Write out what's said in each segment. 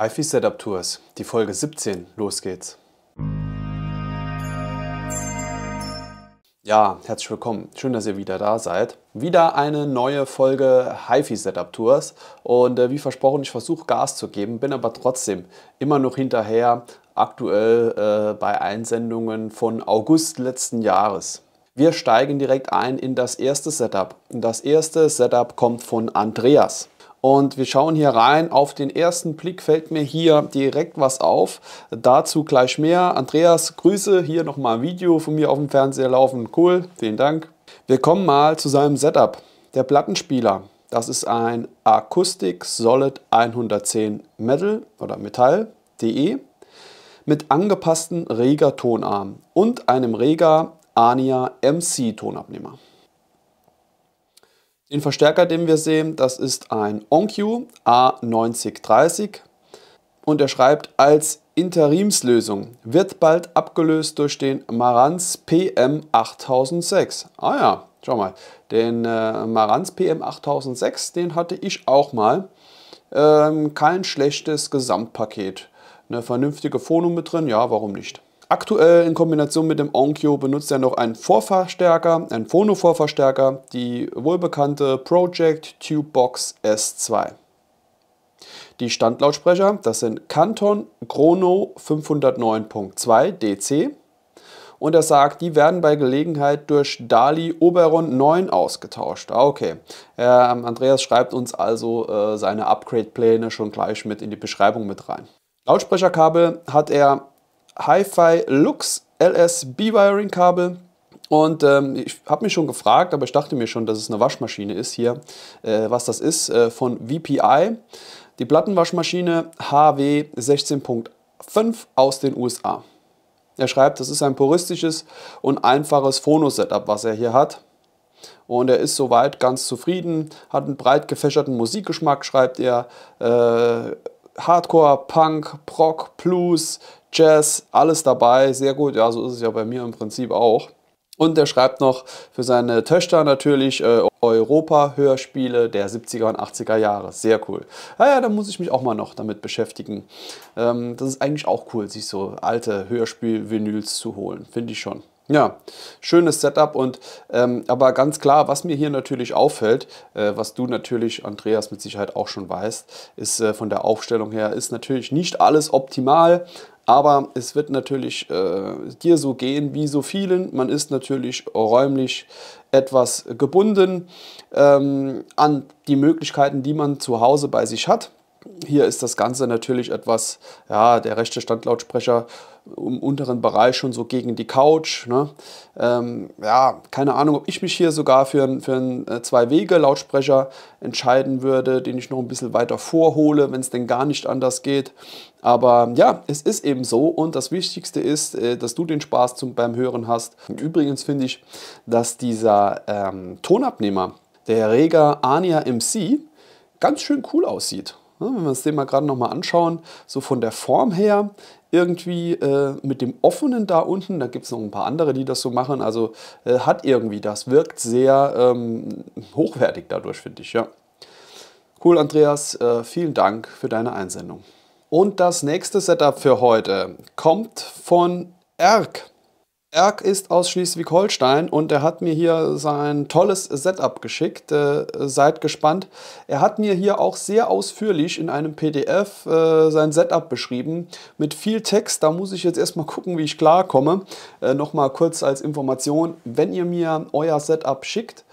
HiFi Setup Tours, die Folge 17, los geht's. Ja, herzlich willkommen. Schön, dass ihr wieder da seid. Wieder eine neue Folge HiFi Setup Tours und äh, wie versprochen, ich versuche Gas zu geben, bin aber trotzdem immer noch hinterher, aktuell äh, bei Einsendungen von August letzten Jahres. Wir steigen direkt ein in das erste Setup. Und das erste Setup kommt von Andreas. Und wir schauen hier rein. Auf den ersten Blick fällt mir hier direkt was auf. Dazu gleich mehr. Andreas, Grüße. Hier nochmal ein Video von mir auf dem Fernseher laufen. Cool, vielen Dank. Wir kommen mal zu seinem Setup. Der Plattenspieler. Das ist ein Acoustic Solid 110 Metal oder Metall.de mit angepassten Rega-Tonarm und einem Rega Ania MC Tonabnehmer. Den Verstärker, den wir sehen, das ist ein OnQ A9030 und er schreibt als Interimslösung wird bald abgelöst durch den Marantz PM8006. Ah ja, schau mal, den äh, Marantz PM8006, den hatte ich auch mal. Ähm, kein schlechtes Gesamtpaket. Eine vernünftige Phonung mit drin, ja, warum nicht? Aktuell in Kombination mit dem Onkyo benutzt er noch einen Vorverstärker, einen Phono-Vorverstärker, die wohlbekannte Project Tubebox S2. Die Standlautsprecher, das sind Canton Chrono 509.2 DC und er sagt, die werden bei Gelegenheit durch Dali Oberon 9 ausgetauscht. Ah, okay. Äh, Andreas schreibt uns also äh, seine Upgrade-Pläne schon gleich mit in die Beschreibung mit rein. Lautsprecherkabel hat er Hi-Fi Lux LS B-Wiring Kabel. Und ähm, ich habe mich schon gefragt, aber ich dachte mir schon, dass es eine Waschmaschine ist hier, äh, was das ist, äh, von VPI. Die Plattenwaschmaschine HW 16.5 aus den USA. Er schreibt, das ist ein puristisches und einfaches Phono-Setup, was er hier hat. Und er ist soweit ganz zufrieden, hat einen breit gefächerten Musikgeschmack, schreibt er. Äh, Hardcore, Punk, Proc, Blues, Jazz, alles dabei, sehr gut. Ja, so ist es ja bei mir im Prinzip auch. Und er schreibt noch für seine Töchter natürlich äh, Europa-Hörspiele der 70er und 80er Jahre. Sehr cool. Naja, da muss ich mich auch mal noch damit beschäftigen. Ähm, das ist eigentlich auch cool, sich so alte Hörspiel-Vinyls zu holen. Finde ich schon. Ja, schönes Setup und ähm, aber ganz klar, was mir hier natürlich auffällt, äh, was du natürlich, Andreas, mit Sicherheit auch schon weißt, ist äh, von der Aufstellung her, ist natürlich nicht alles optimal, aber es wird natürlich äh, dir so gehen wie so vielen. Man ist natürlich räumlich etwas gebunden ähm, an die Möglichkeiten, die man zu Hause bei sich hat. Hier ist das Ganze natürlich etwas, ja, der rechte Standlautsprecher im unteren Bereich schon so gegen die Couch. Ne? Ähm, ja, keine Ahnung, ob ich mich hier sogar für, einen, für äh, Zwei-Wege-Lautsprecher entscheiden würde, den ich noch ein bisschen weiter vorhole, wenn es denn gar nicht anders geht. Aber ja, es ist eben so und das Wichtigste ist, äh, dass du den Spaß zum, beim Hören hast. Und übrigens finde ich, dass dieser ähm, Tonabnehmer, der Rega Ania MC, ganz schön cool aussieht. Ne, wenn wir uns den mal gerade nochmal anschauen, so von der Form her, irgendwie äh, mit dem offenen da unten, da gibt es noch ein paar andere, die das so machen, also äh, hat irgendwie das, wirkt sehr ähm, hochwertig dadurch, finde ich, ja. Cool, Andreas, äh, vielen Dank für deine Einsendung. Und das nächste Setup für heute kommt von Erk. Erk ist aus Schleswig-Holstein und er hat mir hier sein tolles Setup geschickt. Äh, seid gespannt. Er hat mir hier auch sehr ausführlich in einem PDF äh, sein Setup beschrieben. Mit viel Text, da muss ich jetzt erstmal gucken, wie ich klarkomme. Äh, Nochmal kurz als Information, wenn ihr mir euer Setup schickt,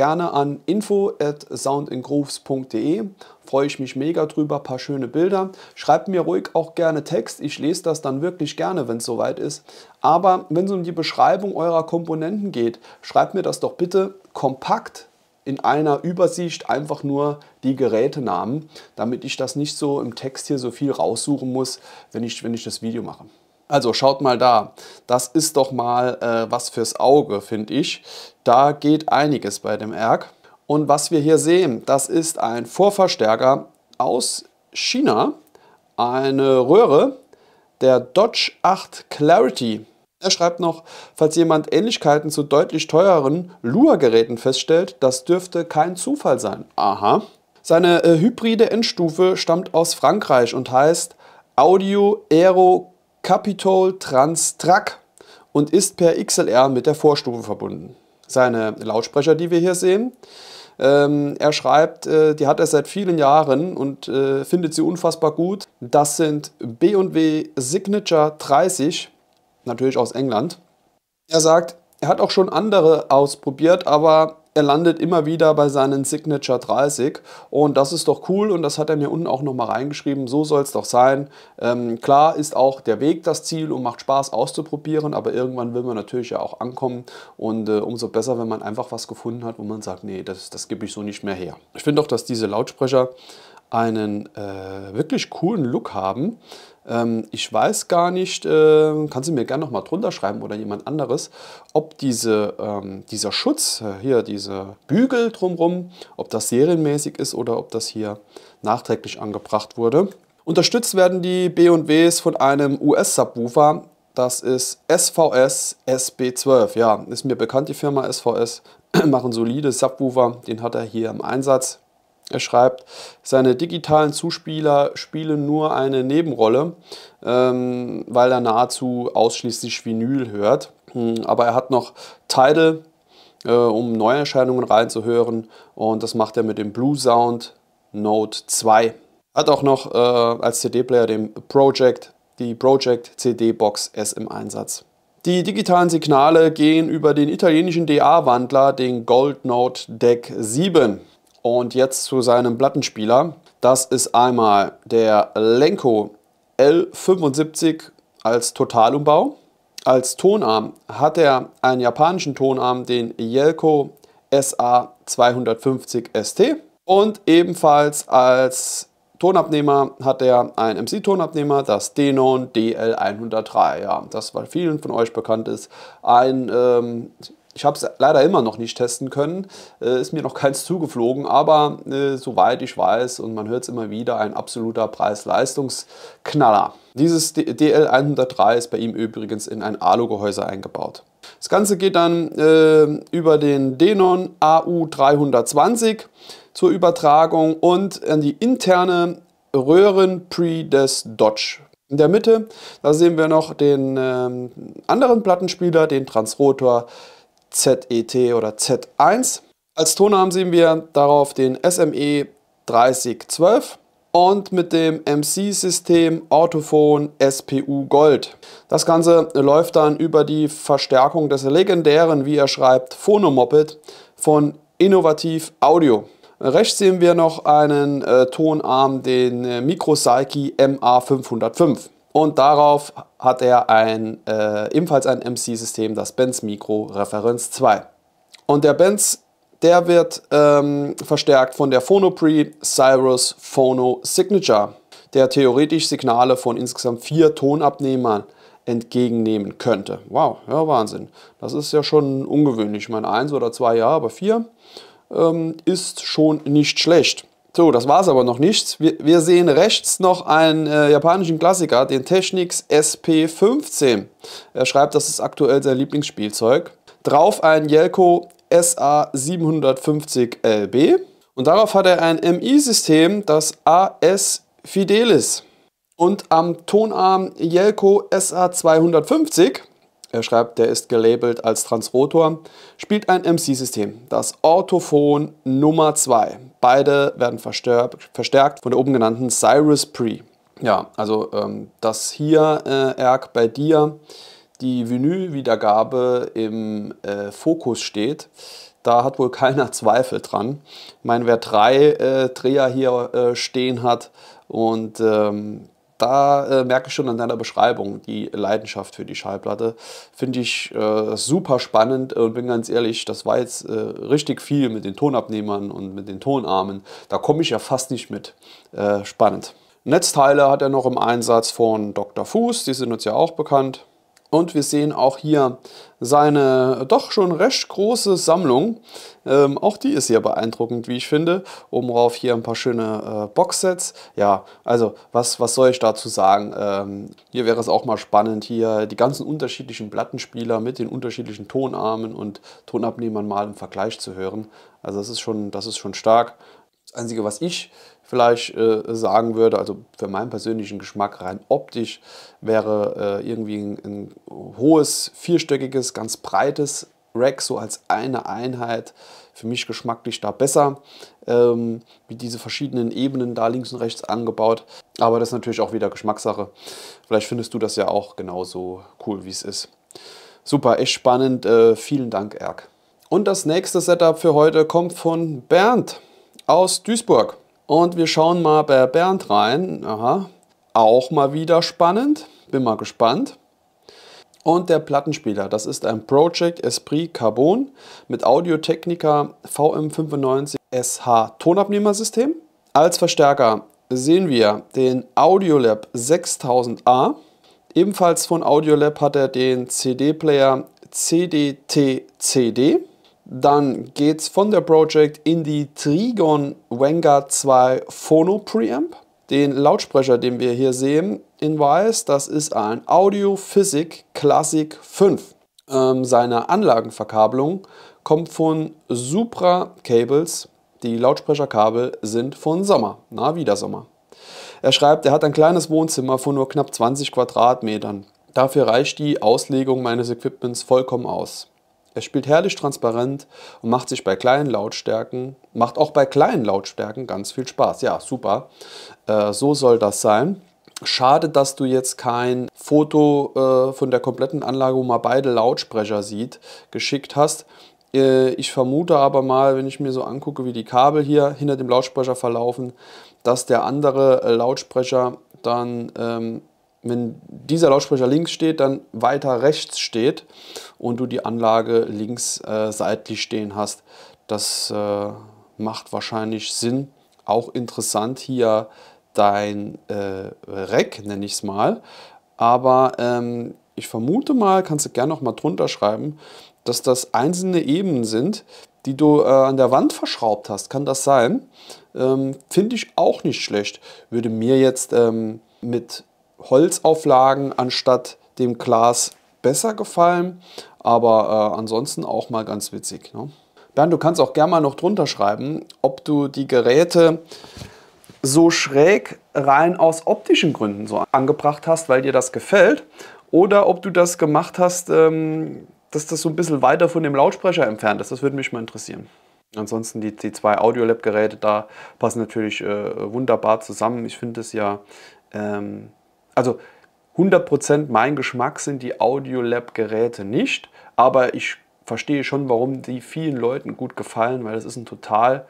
gerne an info at soundingrooves.de. Freue ich mich mega drüber, paar schöne Bilder. Schreibt mir ruhig auch gerne Text, ich lese das dann wirklich gerne, wenn es soweit ist. Aber wenn es um die Beschreibung eurer Komponenten geht, schreibt mir das doch bitte kompakt in einer Übersicht einfach nur die Gerätenamen, damit ich das nicht so im Text hier so viel raussuchen muss, wenn ich, wenn ich das Video mache. Also schaut mal da, das ist doch mal äh, was fürs Auge, finde ich. Da geht einiges bei dem ERG. Und was wir hier sehen, das ist ein Vorverstärker aus China, eine Röhre, der Dodge 8 Clarity. Er schreibt noch, falls jemand Ähnlichkeiten zu deutlich teureren Lua-Geräten feststellt, das dürfte kein Zufall sein. Aha. Seine äh, hybride Endstufe stammt aus Frankreich und heißt Audio Aero Capitol Trans-Track und ist per XLR mit der Vorstufe verbunden. Seine Lautsprecher, die wir hier sehen, ähm, er schreibt, äh, die hat er seit vielen Jahren und äh, findet sie unfassbar gut. Das sind B&W Signature 30, natürlich aus England. Er sagt, er hat auch schon andere ausprobiert, aber er landet immer wieder bei seinen Signature 30 und das ist doch cool und das hat er mir unten auch nochmal reingeschrieben, so soll es doch sein. Ähm, klar ist auch der Weg das Ziel und macht Spaß auszuprobieren, aber irgendwann will man natürlich ja auch ankommen und äh, umso besser, wenn man einfach was gefunden hat, wo man sagt, nee, das, das gebe ich so nicht mehr her. Ich finde auch, dass diese Lautsprecher einen äh, wirklich coolen Look haben. Ähm, ich weiß gar nicht, äh, kannst du mir gerne nochmal drunter schreiben oder jemand anderes, ob diese, ähm, dieser Schutz, äh, hier diese Bügel drumherum, ob das serienmäßig ist oder ob das hier nachträglich angebracht wurde. Unterstützt werden die B&Ws von einem US-Subwoofer, das ist SVS SB12. Ja, ist mir bekannt, die Firma SVS. Machen solide Subwoofer, den hat er hier im Einsatz. Er schreibt, seine digitalen Zuspieler spielen nur eine Nebenrolle, ähm, weil er nahezu ausschließlich Vinyl hört. Hm, aber er hat noch Tidal, äh, um Neuerscheinungen reinzuhören. Und das macht er mit dem Blue Sound Note 2. Hat auch noch äh, als CD-Player den Project, die Project CD-Box S im Einsatz. Die digitalen Signale gehen über den italienischen DA-Wandler, den Gold Note Deck 7. Und jetzt zu seinem Plattenspieler. Das ist einmal der Lenko L75 als Totalumbau. Als Tonarm hat er einen japanischen Tonarm, den Yelko SA250 ST. Und ebenfalls als Tonabnehmer hat er einen MC-Tonabnehmer, das Denon DL103. Ja, das, was vielen von euch bekannt ist, ein ähm, ich habe es leider immer noch nicht testen können, äh, ist mir noch keins zugeflogen, aber äh, soweit ich weiß und man hört es immer wieder, ein absoluter Preis-Leistungsknaller. Dieses DL103 ist bei ihm übrigens in ein Alugehäuse eingebaut. Das Ganze geht dann äh, über den Denon AU320 zur Übertragung und an die interne Röhren Röhrenpre des Dodge. In der Mitte, da sehen wir noch den äh, anderen Plattenspieler, den Transrotor ZET oder Z1. Als Tonarm sehen wir darauf den SME 3012 und mit dem MC-System Autophone SPU Gold. Das Ganze läuft dann über die Verstärkung des legendären, wie er schreibt, Phonomoped von Innovativ Audio. Rechts sehen wir noch einen äh, Tonarm, den äh, Psyche MA505. Und darauf hat er ein, äh, ebenfalls ein MC-System, das Benz Micro Referenz 2. Und der Benz, der wird ähm, verstärkt von der Phonopre Cyrus Phono Signature, der theoretisch Signale von insgesamt vier Tonabnehmern entgegennehmen könnte. Wow, ja Wahnsinn. Das ist ja schon ungewöhnlich. Ich meine, eins oder zwei ja, aber vier ähm, ist schon nicht schlecht. So, das war es aber noch nicht. Wir, wir sehen rechts noch einen äh, japanischen Klassiker, den Technics SP15. Er schreibt, das ist aktuell sein Lieblingsspielzeug. Drauf ein Yelko SA750LB. Und darauf hat er ein MI-System, das AS Fidelis. Und am Tonarm Yelko SA250, er schreibt, der ist gelabelt als Transrotor, spielt ein MC-System, das Orthophon Nummer 2. Beide werden verstärkt von der oben genannten Cyrus Pre. Ja, also ähm, das hier, äh, Erk, bei dir die Vinyl-Wiedergabe im äh, Fokus steht, da hat wohl keiner Zweifel dran. Ich meine, wer drei äh, Dreher hier äh, stehen hat und ähm, da äh, merke ich schon an deiner Beschreibung die Leidenschaft für die Schallplatte. Finde ich äh, super spannend und bin ganz ehrlich, das war jetzt äh, richtig viel mit den Tonabnehmern und mit den Tonarmen. Da komme ich ja fast nicht mit. Äh, spannend. Netzteile hat er noch im Einsatz von Dr. Fuß, die sind uns ja auch bekannt. Und wir sehen auch hier seine doch schon recht große Sammlung. Ähm, auch die ist sehr beeindruckend, wie ich finde. Obenrauf hier ein paar schöne äh, Boxsets. Ja, also was, was soll ich dazu sagen? Ähm, hier wäre es auch mal spannend, hier die ganzen unterschiedlichen Plattenspieler mit den unterschiedlichen Tonarmen und Tonabnehmern mal im Vergleich zu hören. Also das ist schon, das ist schon stark. Das Einzige, was ich vielleicht äh, sagen würde, also für meinen persönlichen Geschmack rein optisch, wäre äh, irgendwie ein, ein, hohes, vierstöckiges, ganz breites Rack, so als eine Einheit, für mich geschmacklich da besser, ähm, mit diese verschiedenen Ebenen da links und rechts angebaut. Aber das ist natürlich auch wieder Geschmackssache. Vielleicht findest du das ja auch genauso cool, wie es ist. Super, echt spannend. Äh, vielen Dank, Erk. Und das nächste Setup für heute kommt von Bernd aus Duisburg. Und wir schauen mal bei Bernd rein. Aha. Auch mal wieder spannend. Bin mal gespannt. Und der Plattenspieler, das ist ein Project Esprit Carbon mit Audio-Technica VM95 SH Tonabnehmersystem. Als Verstärker sehen wir den Audiolab 6000A. Ebenfalls von Audiolab hat er den CD-Player CDT-CD. Dann geht's von der Project in die Trigon Wenger 2 Phono Preamp. Den Lautsprecher, den wir hier sehen in Weiß, das ist ein Audio Physic Classic 5. Ähm, seine Anlagenverkabelung kommt von Supra Cables. Die Lautsprecherkabel sind von Sommer. Na, wieder Sommer. Er schreibt, er hat ein kleines Wohnzimmer von nur knapp 20 Quadratmetern. Dafür reicht die Auslegung meines Equipments vollkommen aus. Er spielt herrlich transparent und macht sich bei kleinen Lautstärken, macht auch bei kleinen Lautstärken ganz viel Spaß. Ja, super. Äh, so soll das sein. Schade, dass du jetzt kein Foto äh, von der kompletten Anlage, wo man beide Lautsprecher sieht, geschickt hast. Äh, ich vermute aber mal, wenn ich mir so angucke, wie die Kabel hier hinter dem Lautsprecher verlaufen, dass der andere äh, Lautsprecher dann ähm, wenn dieser Lautsprecher links steht, dann weiter rechts steht und du die Anlage links äh, seitlich stehen hast. Das äh, macht wahrscheinlich Sinn. Auch interessant hier dein äh, Rack, nenne ich es mal. Aber ähm, ich vermute mal, kannst du gerne noch mal drunter schreiben, dass das einzelne Ebenen sind, die du äh, an der Wand verschraubt hast. Kann das sein? Ähm, Finde ich auch nicht schlecht. Würde mir jetzt ähm, mit Holzauflagen anstatt dem Glas besser gefallen. Aber äh, ansonsten auch mal ganz witzig. Ne? Bernd, du kannst auch gerne mal noch drunter schreiben, ob du die Geräte so schräg rein aus optischen Gründen so angebracht hast, weil dir das gefällt, oder ob du das gemacht hast, ähm, dass das so ein bisschen weiter von dem Lautsprecher entfernt ist. Das würde mich mal interessieren. Ansonsten die, die zwei Audiolab-Geräte da passen natürlich äh, wunderbar zusammen. Ich finde es ja ähm, also 100% mein Geschmack sind die Audiolab-Geräte nicht, aber ich verstehe schon, warum die vielen Leuten gut gefallen, weil es ist ein total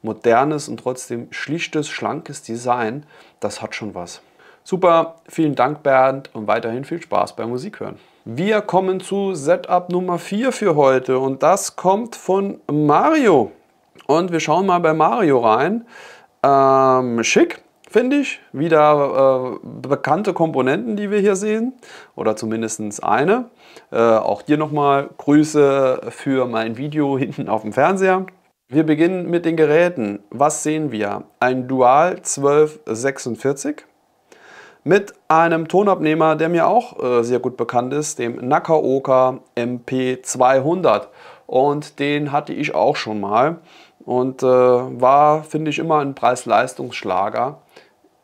modernes und trotzdem schlichtes, schlankes Design. Das hat schon was. Super, vielen Dank Bernd und weiterhin viel Spaß beim Musikhören. Wir kommen zu Setup Nummer 4 für heute und das kommt von Mario. Und wir schauen mal bei Mario rein. Ähm, schick, finde ich. Wieder äh, bekannte Komponenten, die wir hier sehen, oder zumindest eine. Äh, auch hier nochmal Grüße für mein Video hinten auf dem Fernseher. Wir beginnen mit den Geräten. Was sehen wir? Ein Dual 1246 mit einem Tonabnehmer, der mir auch äh, sehr gut bekannt ist, dem Nakaoka MP200. Und den hatte ich auch schon mal und äh, war, finde ich, immer ein Preis-Leistungsschlager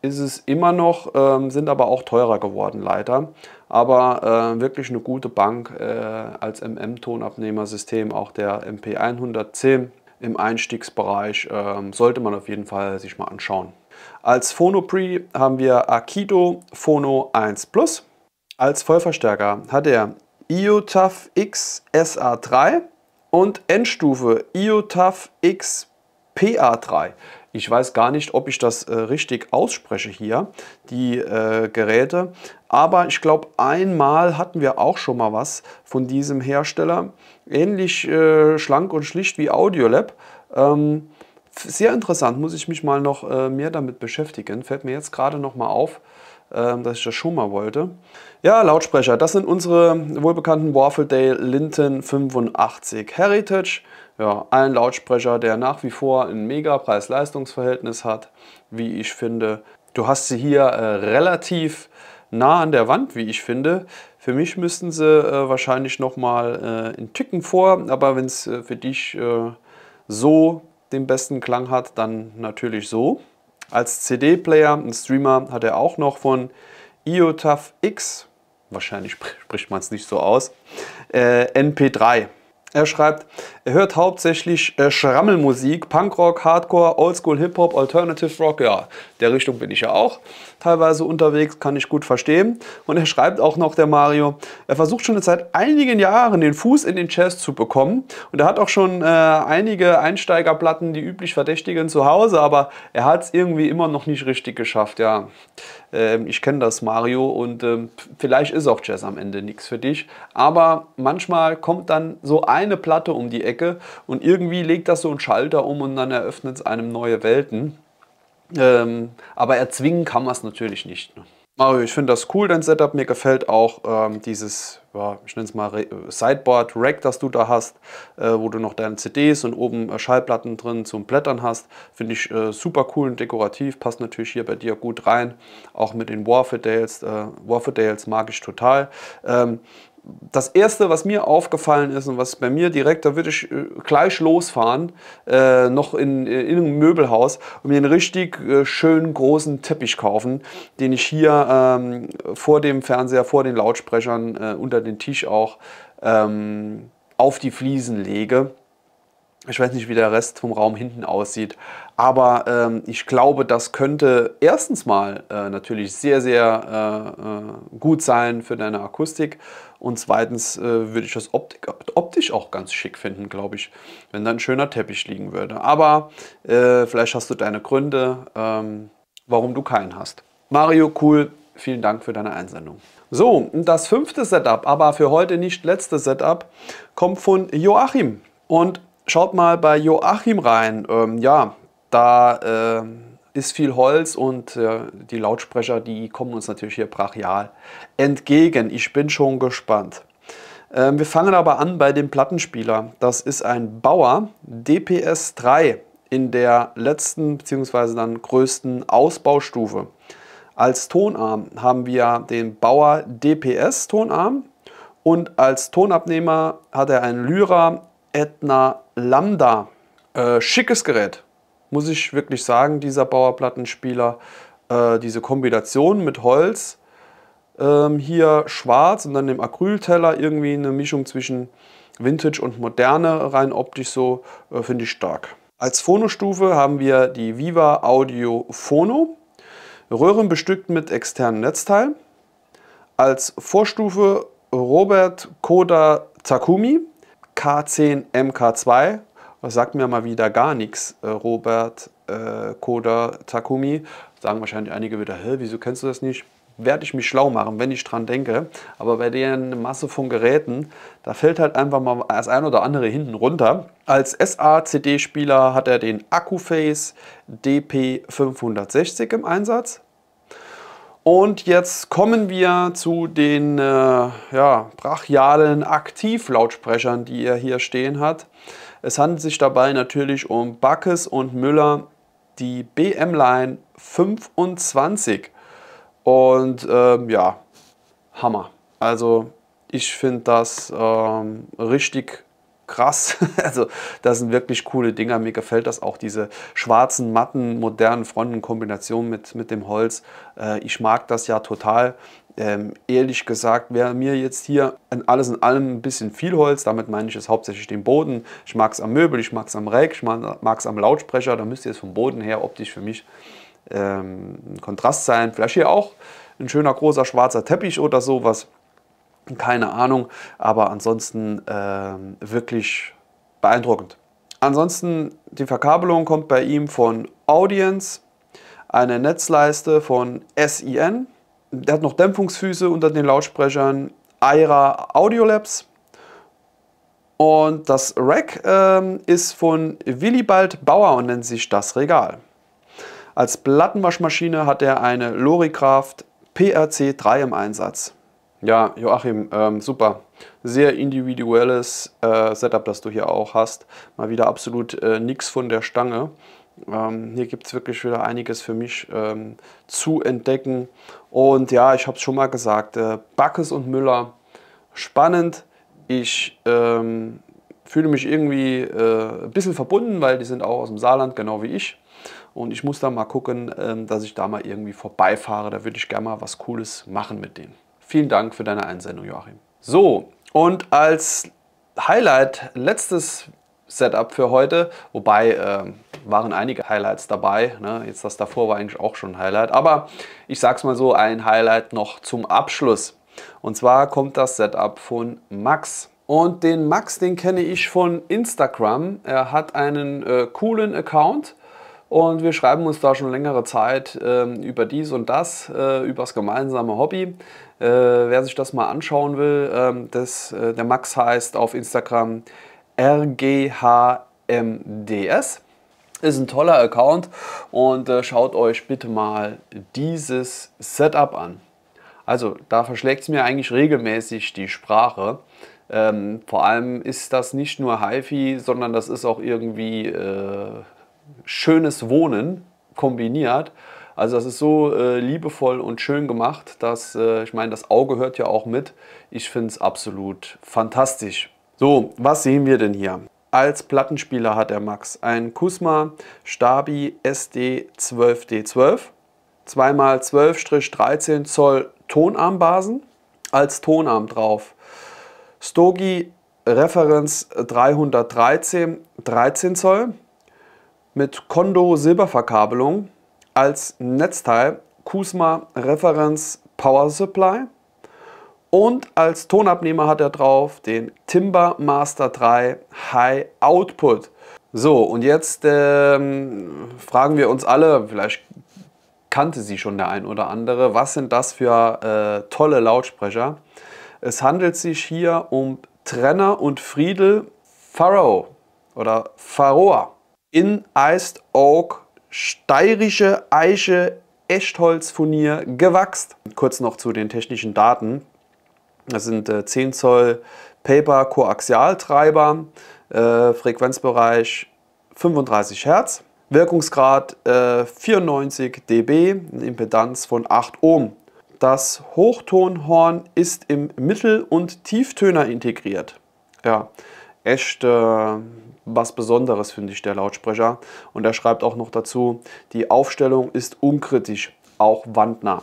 ist es immer noch, ähm, sind aber auch teurer geworden leider. Aber äh, wirklich eine gute Bank äh, als MM-Tonabnehmersystem, auch der MP110 im Einstiegsbereich, äh, sollte man auf jeden Fall sich mal anschauen. Als Phono Pre haben wir Akido Phono 1 Plus. Als Vollverstärker hat er IOTAF X SA3 und Endstufe IOTAF X PA3 ich weiß gar nicht, ob ich das äh, richtig ausspreche hier, die äh, Geräte. Aber ich glaube, einmal hatten wir auch schon mal was von diesem Hersteller. Ähnlich äh, schlank und schlicht wie Audiolab. Ähm, sehr interessant, muss ich mich mal noch äh, mehr damit beschäftigen. Fällt mir jetzt gerade noch mal auf. Ähm, dass ich das schon mal wollte. Ja, Lautsprecher, das sind unsere wohlbekannten Waffledale Linton 85 Heritage. Ja, ein Lautsprecher, der nach wie vor ein mega Preis-Leistungs-Verhältnis hat, wie ich finde. Du hast sie hier äh, relativ nah an der Wand, wie ich finde. Für mich müssten sie äh, wahrscheinlich nochmal äh, einen Ticken vor, aber wenn es äh, für dich äh, so den besten Klang hat, dann natürlich so. Als CD-Player, und Streamer, hat er auch noch von IOTAF X, wahrscheinlich spricht man es nicht so aus, äh, NP3. Er schreibt, er hört hauptsächlich äh, Schrammelmusik, Punkrock, Hardcore, Oldschool Hip-Hop, Alternative Rock, ja, der Richtung bin ich ja auch teilweise unterwegs, kann ich gut verstehen. Und er schreibt auch noch, der Mario, er versucht schon seit einigen Jahren den Fuß in den Jazz zu bekommen. Und er hat auch schon äh, einige Einsteigerplatten, die üblich Verdächtigen zu Hause, aber er hat es irgendwie immer noch nicht richtig geschafft, ja. Ähm, ich kenne das, Mario, und ähm, vielleicht ist auch Jazz am Ende nichts für dich. Aber manchmal kommt dann so eine Platte um die Ecke Ecke und irgendwie legt das so einen Schalter um und dann eröffnet es einem neue Welten. Ähm, aber erzwingen kann man es natürlich nicht. Ne? Mario, ich finde das cool, dein Setup. Mir gefällt auch ähm, dieses, ja, ich nenne es mal Sideboard-Rack, das du da hast, äh, wo du noch deine CDs und oben äh, Schallplatten drin zum Blättern hast. Finde ich äh, super cool und dekorativ. Passt natürlich hier bei dir gut rein. Auch mit den Warfidales, äh, Warfidales mag ich total. Ähm, das erste, was mir aufgefallen ist und was bei mir direkt, da würde ich äh, gleich losfahren, äh, noch in, äh, in einem Möbelhaus und mir einen richtig äh, schönen großen Teppich kaufen, den ich hier ähm, vor dem Fernseher, vor den Lautsprechern, äh, unter den Tisch auch ähm, auf die Fliesen lege. Ich weiß nicht, wie der Rest vom Raum hinten aussieht, aber ähm, ich glaube, das könnte erstens mal äh, natürlich sehr, sehr gut sein für deine Akustik und zweitens äh, würde ich das Optik, optisch auch ganz schick finden, glaube ich, wenn da ein schöner Teppich liegen würde. Aber äh, vielleicht hast du deine Gründe, ähm, warum du keinen hast. Mario, cool, vielen Dank für deine Einsendung. So, das fünfte Setup, aber für heute nicht letzte Setup, kommt von Joachim. Und schaut mal bei Joachim rein. Ähm, ja, da... Äh, ist viel Holz und äh, die Lautsprecher, die kommen uns natürlich hier brachial entgegen. Ich bin schon gespannt. Ähm, wir fangen aber an bei dem Plattenspieler. Das ist ein Bauer DPS 3 in der letzten bzw. dann größten Ausbaustufe. Als Tonarm haben wir den Bauer DPS Tonarm und als Tonabnehmer hat er einen Lyra Etna Lambda. Äh, schickes Gerät muss ich wirklich sagen, dieser Bauerplattenspieler. Äh, diese Kombination mit Holz, ähm, hier schwarz und dann dem Acrylteller irgendwie eine Mischung zwischen Vintage und Moderne, rein optisch so, äh, finde ich stark. Als Phonostufe haben wir die Viva Audio Phono, Röhren bestückt mit externen Netzteil. Als Vorstufe Robert Koda Takumi K10 MK2 das sagt mir mal wieder gar nichts, äh, Robert, äh, Koda, Takumi. Sagen wahrscheinlich einige wieder, hä, wieso kennst du das nicht? Werde ich mich schlau machen, wenn ich dran denke. Aber bei der Masse von Geräten, da fällt halt einfach mal das ein oder andere hinten runter. Als SACD-Spieler hat er den Akkuface DP560 im Einsatz. Und jetzt kommen wir zu den äh, ja, brachialen Aktivlautsprechern, die er hier stehen hat. Es handelt sich dabei natürlich um Backes und Müller, die BM Line 25. Und ähm, ja, Hammer. Also ich finde das ähm, richtig krass. Also das sind wirklich coole Dinger. Mir gefällt das auch, diese schwarzen, matten, modernen Frontenkombination mit, mit dem Holz. Äh, ich mag das ja total. Ähm, ehrlich gesagt wäre mir jetzt hier in alles in allem ein bisschen viel Holz. Damit meine ich es hauptsächlich den Boden. Ich mag es am Möbel, ich mag es am Rack, ich mag es am Lautsprecher. Da müsste jetzt vom Boden her optisch für mich ähm, ein Kontrast sein. Vielleicht hier auch ein schöner großer schwarzer Teppich oder sowas. Keine Ahnung, aber ansonsten ähm, wirklich beeindruckend. Ansonsten, die Verkabelung kommt bei ihm von Audience, eine Netzleiste von SIN, der hat noch Dämpfungsfüße unter den Lautsprechern, Aira Audio Labs. Und das Rack ähm, ist von Willibald Bauer und nennt sich das Regal. Als Plattenwaschmaschine hat er eine Lorikraft PRC 3 im Einsatz. Ja, Joachim, ähm, super. Sehr individuelles äh, Setup, das du hier auch hast. Mal wieder absolut äh, nichts von der Stange. Ähm, hier gibt es wirklich wieder einiges für mich ähm, zu entdecken. Und ja, ich habe es schon mal gesagt, äh, Backes und Müller, spannend. Ich ähm, fühle mich irgendwie äh, ein bisschen verbunden, weil die sind auch aus dem Saarland, genau wie ich. Und ich muss da mal gucken, ähm, dass ich da mal irgendwie vorbeifahre. Da würde ich gerne mal was Cooles machen mit denen. Vielen Dank für deine Einsendung, Joachim. So, und als Highlight, letztes Setup für heute, wobei ähm, waren einige Highlights dabei. Ne? Jetzt das davor war eigentlich auch schon ein Highlight. Aber ich sag's mal so, ein Highlight noch zum Abschluss. Und zwar kommt das Setup von Max. Und den Max, den kenne ich von Instagram. Er hat einen äh, coolen Account und wir schreiben uns da schon längere Zeit äh, über dies und das, äh, über das gemeinsame Hobby. Äh, wer sich das mal anschauen will, ähm, das, äh, der Max heißt auf Instagram rghmds. Ist ein toller Account und äh, schaut euch bitte mal dieses Setup an. Also da verschlägt es mir eigentlich regelmäßig die Sprache. Ähm, vor allem ist das nicht nur HiFi, sondern das ist auch irgendwie äh, schönes Wohnen kombiniert. Also das ist so äh, liebevoll und schön gemacht, dass äh, ich meine, das Auge hört ja auch mit. Ich finde es absolut fantastisch. So, was sehen wir denn hier? Als Plattenspieler hat der Max ein Kusma Stabi SD12D12, zweimal 12-13 Zoll Tonarmbasen, als Tonarm drauf. Stogi Reference 313 13 Zoll mit Kondo Silberverkabelung als Netzteil Kusma Reference Power Supply und als Tonabnehmer hat er drauf den Timber Master 3 High Output. So, und jetzt ähm, fragen wir uns alle, vielleicht kannte sie schon der ein oder andere, was sind das für äh, tolle Lautsprecher? Es handelt sich hier um Trenner und Friedel Farrow oder Faroa in Iced Oak, steirische Eiche, Echtholzfurnier gewachst. Kurz noch zu den technischen Daten. Das sind äh, 10 Zoll Paper Koaxialtreiber, äh, Frequenzbereich 35 Hertz, Wirkungsgrad äh, 94 dB, eine Impedanz von 8 Ohm. Das Hochtonhorn ist im Mittel- und Tieftöner integriert. Ja, echt äh, was Besonderes, finde ich, der Lautsprecher. Und er schreibt auch noch dazu, die Aufstellung ist unkritisch, auch wandnah.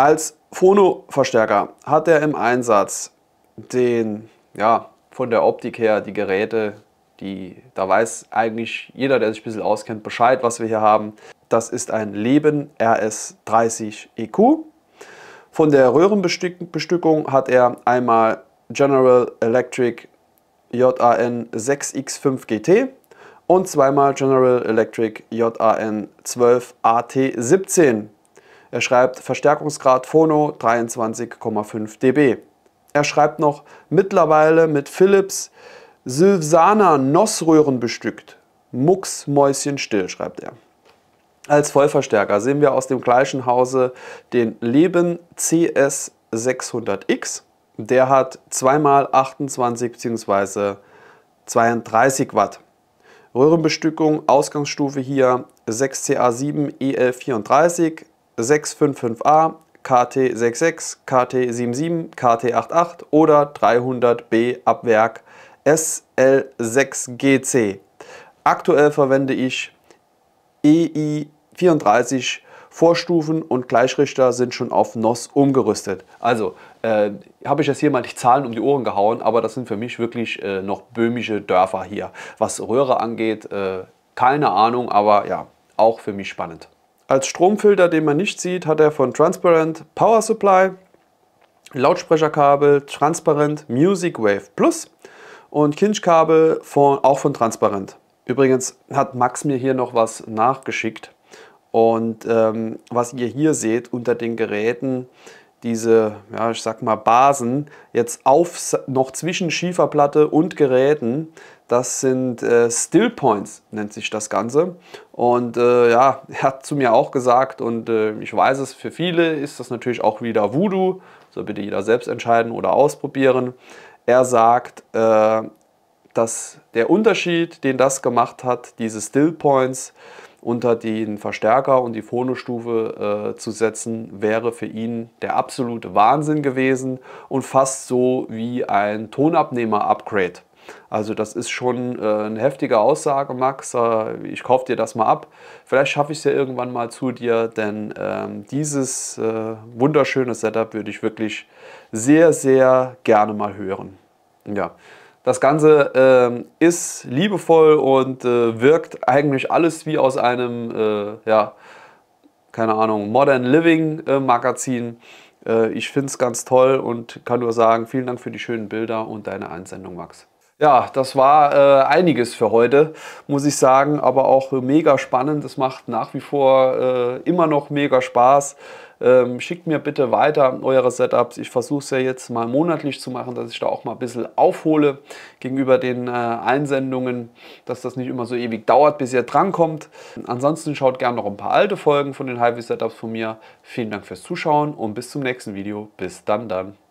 Als Phono-Verstärker hat er im Einsatz den, ja, von der Optik her die Geräte, die, da weiß eigentlich jeder, der sich ein bisschen auskennt, Bescheid, was wir hier haben. Das ist ein Leben RS30 EQ. Von der Röhrenbestückung hat er einmal General Electric JAN 6X5GT und zweimal General Electric JAN 12AT17 er schreibt Verstärkungsgrad Phono 23,5 dB. Er schreibt noch mittlerweile mit Philips Sylvsana Nossröhren bestückt. Mucksmäuschen still, schreibt er. Als Vollverstärker sehen wir aus dem gleichen Hause den Leben CS600X. Der hat 2x28 bzw. 32 Watt. Röhrenbestückung, Ausgangsstufe hier 6CA7 EL34, 655a, KT66, KT77, KT88 oder 300B ab Werk SL6GC. Aktuell verwende ich e EI34 Vorstufen und Gleichrichter sind schon auf NOS umgerüstet. Also äh, habe ich jetzt hier mal die Zahlen um die Ohren gehauen, aber das sind für mich wirklich äh, noch böhmische Dörfer hier. Was Röhre angeht, äh, keine Ahnung, aber ja, auch für mich spannend. Als Stromfilter, den man nicht sieht, hat er von Transparent Power Supply, Lautsprecherkabel Transparent Music Wave Plus und Kinch-Kabel auch von Transparent. Übrigens hat Max mir hier noch was nachgeschickt. Und ähm, was ihr hier seht unter den Geräten, diese, ja, ich sag mal, Basen jetzt auf, noch zwischen Schieferplatte und Geräten das sind äh, Still Points, nennt sich das Ganze. Und äh, ja, er hat zu mir auch gesagt, und äh, ich weiß es, für viele ist das natürlich auch wieder Voodoo. Soll bitte jeder selbst entscheiden oder ausprobieren. Er sagt, äh, dass der Unterschied, den das gemacht hat, diese Still Points unter den Verstärker und die Phonostufe äh, zu setzen, wäre für ihn der absolute Wahnsinn gewesen und fast so wie ein Tonabnehmer-Upgrade. Also das ist schon äh, eine heftige Aussage, Max. Äh, ich kaufe dir das mal ab. Vielleicht schaffe ich es ja irgendwann mal zu dir, denn ähm, dieses äh, wunderschöne Setup würde ich wirklich sehr, sehr gerne mal hören. Ja. Das Ganze ähm, ist liebevoll und äh, wirkt eigentlich alles wie aus einem, äh, ja, keine Ahnung, Modern Living äh, Magazin. Ich finde es ganz toll und kann nur sagen, vielen Dank für die schönen Bilder und deine Einsendung, Max. Ja, das war äh, einiges für heute, muss ich sagen, aber auch mega spannend. Es macht nach wie vor äh, immer noch mega Spaß. Ähm, schickt mir bitte weiter eure Setups. Ich versuche es ja jetzt mal monatlich zu machen, dass ich da auch mal ein bisschen aufhole gegenüber den äh, Einsendungen, dass das nicht immer so ewig dauert, bis ihr drankommt. Ansonsten schaut gerne noch ein paar alte Folgen von den Highway Setups von mir. Vielen Dank fürs Zuschauen und bis zum nächsten Video. Bis dann, dann.